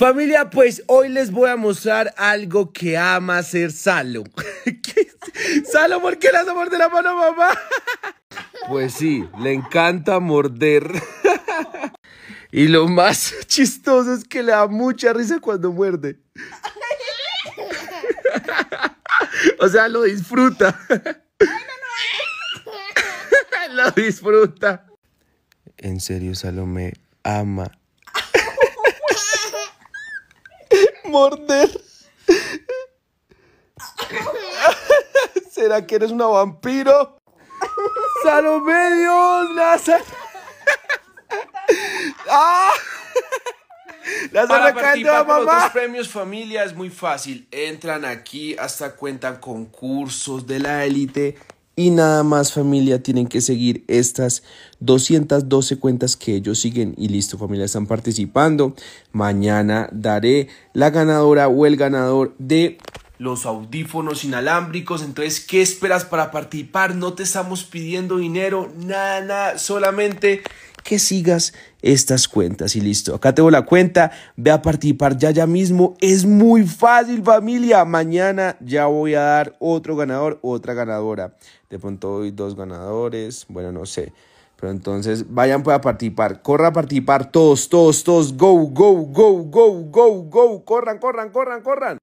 Familia, pues hoy les voy a mostrar algo que ama hacer Salo. ¿Qué? Salo, ¿por qué le hace morder la mano mamá? Pues sí, le encanta morder. Y lo más chistoso es que le da mucha risa cuando muerde. O sea, lo disfruta. Lo disfruta. En serio, Salomé ama morder. ¿Será que eres una vampiro? ¡Salomé, Dios! ¡Lázaro! ¡Ah! Lázaro Para participar mamá! premios, familia, es muy fácil. Entran aquí, hasta cuentan concursos de la élite y nada más familia, tienen que seguir estas 212 cuentas que ellos siguen y listo familia, están participando. Mañana daré la ganadora o el ganador de los audífonos inalámbricos. Entonces, ¿qué esperas para participar? No te estamos pidiendo dinero, nada, nada, solamente que sigas estas cuentas. Y listo, acá tengo la cuenta, ve a participar ya ya mismo. Es muy fácil familia, mañana ya voy a dar otro ganador, otra ganadora. De pronto hoy dos ganadores, bueno, no sé. Pero entonces vayan pues a participar, corra a participar todos, todos, todos, go, go, go, go, go, go, corran, corran, corran, corran.